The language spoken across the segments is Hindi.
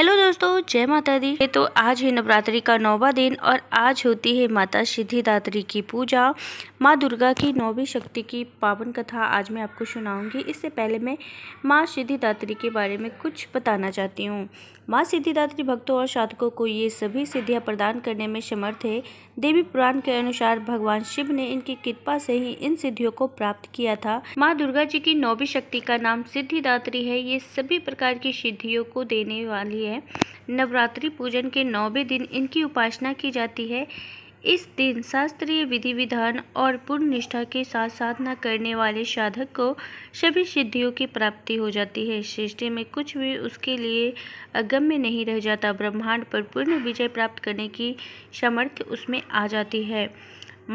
हेलो दोस्तों जय माता दी तो आज है नवरात्रि का नौवा दिन और आज होती है माता सिद्धिदात्री की पूजा माँ दुर्गा की नौवीं शक्ति की पावन कथा आज मैं आपको सुनाऊंगी इससे पहले मैं माँ सिद्धिदात्री के बारे में कुछ बताना चाहती हूँ माँ सिद्धिदात्री भक्तों और साधकों को ये सभी सिद्धियाँ प्रदान करने में समर्थ है देवी पुराण के अनुसार भगवान शिव ने इनकी कृपा से ही इन सिद्धियों को प्राप्त किया था माँ दुर्गा जी की नौवीं शक्ति का नाम सिद्धिदात्री है ये सभी प्रकार की सिद्धियों को देने वाली है है नवरात्रि पूजन के नौवें दिन इनकी उपासना की जाती है इस दिन शास्त्रीय विधि विधान और पूर्ण निष्ठा के साथ साधना करने वाले साधक को सभी सिद्धियों की प्राप्ति हो जाती है सृष्टि में कुछ भी उसके लिए अगम्य नहीं रह जाता ब्रह्मांड पर पूर्ण विजय प्राप्त करने की सामर्थ्य उसमें आ जाती है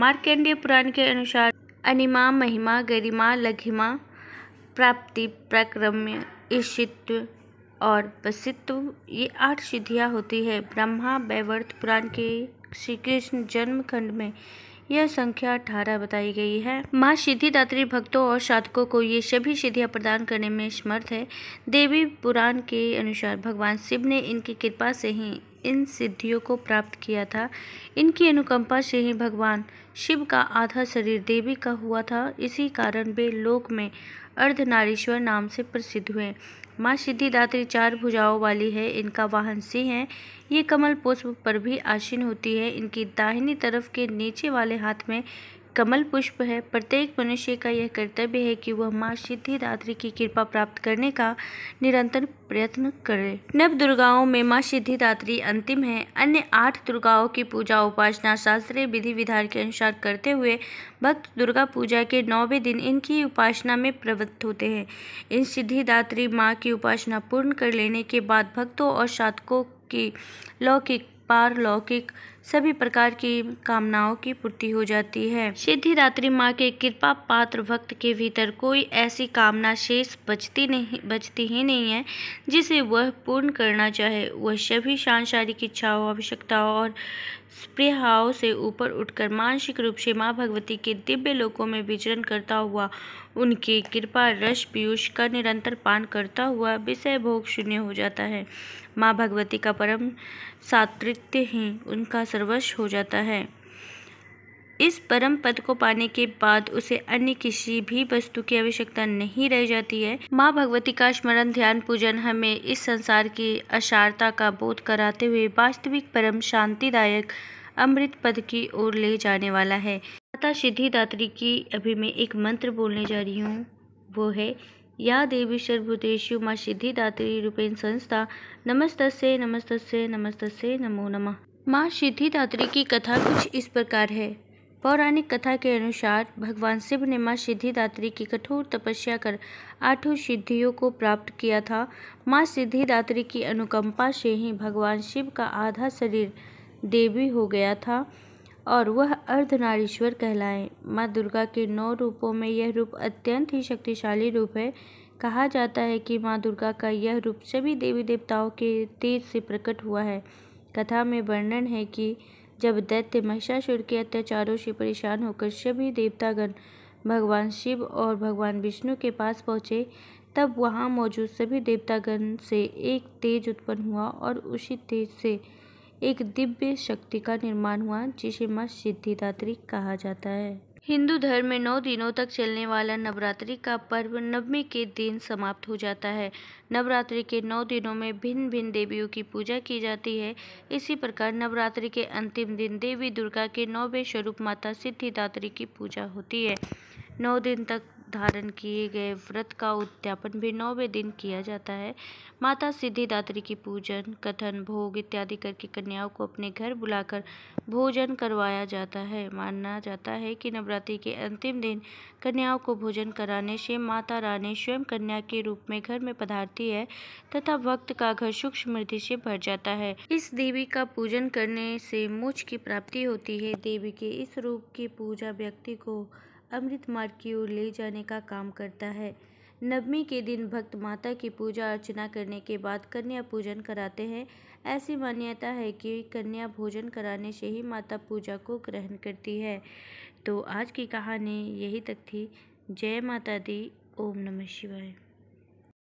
मार्कंडेय पुराण के अनुसार अनिमा महिमा गरिमा लघिमा प्राप्ति प्रक्रम्य ईशित्व और वसित्व ये आठ सिद्धियाँ होती है ब्रह्मा वैवर्त पुराण के श्री कृष्ण जन्म खंड में यह संख्या अठारह बताई गई है माँ सिद्धिदात्री भक्तों और साधकों को ये सभी सिद्धियाँ प्रदान करने में समर्थ है देवी पुराण के अनुसार भगवान शिव ने इनकी कृपा से ही इन सिद्धियों को प्राप्त किया था इनकी अनुकंपा से ही भगवान शिव का आधा शरीर देवी का हुआ था इसी कारण वे लोक में अर्धनारीश्वर नाम से प्रसिद्ध हुए माँ सिद्धिदात्री चार भुजाओं वाली है इनका वाहन सिंह है ये कमल पुष्प पर भी आसीन होती है इनकी दाहिनी तरफ के नीचे वाले हाथ में कमल पुष्प है प्रत्येक मनुष्य का यह कर्तव्य है कि वह माँ सिद्धिदात्री की कृपा प्राप्त करने का निरंतर प्रयत्न करे नव दुर्गाओं में माँ सिद्धिदात्री अंतिम है अन्य आठ दुर्गाओं की पूजा उपासना शास्त्रीय विधि विधान के अनुसार करते हुए भक्त दुर्गा पूजा के नौवें दिन इनकी उपासना में प्रवृत्त होते हैं इन सिद्धिदात्री माँ की उपासना पूर्ण कर लेने के बाद भक्तों और साधकों की लौकिक पारलौकिक सभी प्रकार की कामनाओं की पूर्ति हो जाती है सिद्धिदात्री माँ के कृपा पात्र भक्त के भीतर कोई ऐसी कामना शेष बचती नहीं बचती ही नहीं है जिसे वह पूर्ण करना चाहे वह सभी सांसारिक इच्छाओं आवश्यकताओं और स्प्रेहाओं से ऊपर उठकर मानसिक रूप से माँ भगवती के दिव्य लोकों में विचरण करता हुआ उनके कृपा रस पीयूष का निरंतर पान करता हुआ विषय भोग शून्य हो जाता है माँ भगवती का परम सातृत्य ही उनका सर्वस्व हो जाता है इस परम पद को पाने के बाद उसे अन्य किसी भी वस्तु की आवश्यकता नहीं रह जाती है माँ भगवती का स्मरण ध्यान पूजन हमें इस संसार की अशारता का बोध कराते हुए वास्तविक परम शांतिदायक अमृत पद की ओर ले जाने वाला है माता सिद्धिदात्री की अभी मैं एक मंत्र बोलने जा रही हूँ वो है या देवी सर्वभूतेषु माँ सिद्धिदात्री रूपेण संस्था नमस्त नमस्त नमस्त नमो नमः माँ सिद्धिदात्री की कथा कुछ इस प्रकार है पौराणिक कथा के अनुसार भगवान शिव ने माँ सिद्धिदात्री की कठोर तपस्या कर आठों सिद्धियों को प्राप्त किया था माँ सिद्धिदात्री की अनुकंपा से ही भगवान शिव का आधा शरीर देवी हो गया था और वह अर्धनारीश्वर कहलाए माँ दुर्गा के नौ रूपों में यह रूप अत्यंत ही शक्तिशाली रूप है कहा जाता है कि माँ दुर्गा का यह रूप सभी देवी देवताओं के तेज से प्रकट हुआ है कथा में वर्णन है कि जब दैत्य महिषासुर के अत्याचारों से परेशान होकर सभी देवतागण भगवान शिव और भगवान विष्णु के पास पहुँचे तब वहाँ मौजूद सभी देवतागण से एक तेज उत्पन्न हुआ और उसी तेज से एक दिव्य शक्ति का निर्माण हुआ जिसे माँ सिद्धिदात्री कहा जाता है हिंदू धर्म में नौ दिनों तक चलने वाला नवरात्रि का पर्व नवमी के दिन समाप्त हो जाता है नवरात्रि के नौ दिनों में भिन्न भिन्न देवियों की पूजा की जाती है इसी प्रकार नवरात्रि के अंतिम दिन देवी दुर्गा के नौवें स्वरूप माता सिद्धिदात्री की पूजा होती है नौ दिन तक धारण किए गए व्रत का उद्यापन भी नौवें दिन किया जाता है माता सिद्धिदात्री की पूजन कथन भोग इत्यादि करके कन्याओं को अपने घर बुलाकर भोजन करवाया जाता है माना जाता है कि नवरात्रि के अंतिम दिन कन्याओं को भोजन कराने से माता रानी स्वयं कन्या के रूप में घर में पधारती है तथा भक्त का घर सुख समृद्धि से भर जाता है इस देवी का पूजन करने से मोक्ष की प्राप्ति होती है देवी के इस रूप की पूजा व्यक्ति को अमृत मार्ग की ओर ले जाने का काम करता है नवमी के दिन भक्त माता की पूजा अर्चना करने के बाद कन्या पूजन कराते हैं ऐसी मान्यता है कि कन्या भोजन कराने से ही माता पूजा को ग्रहण करती है तो आज की कहानी यही तक थी जय माता दी ओम नमः शिवाय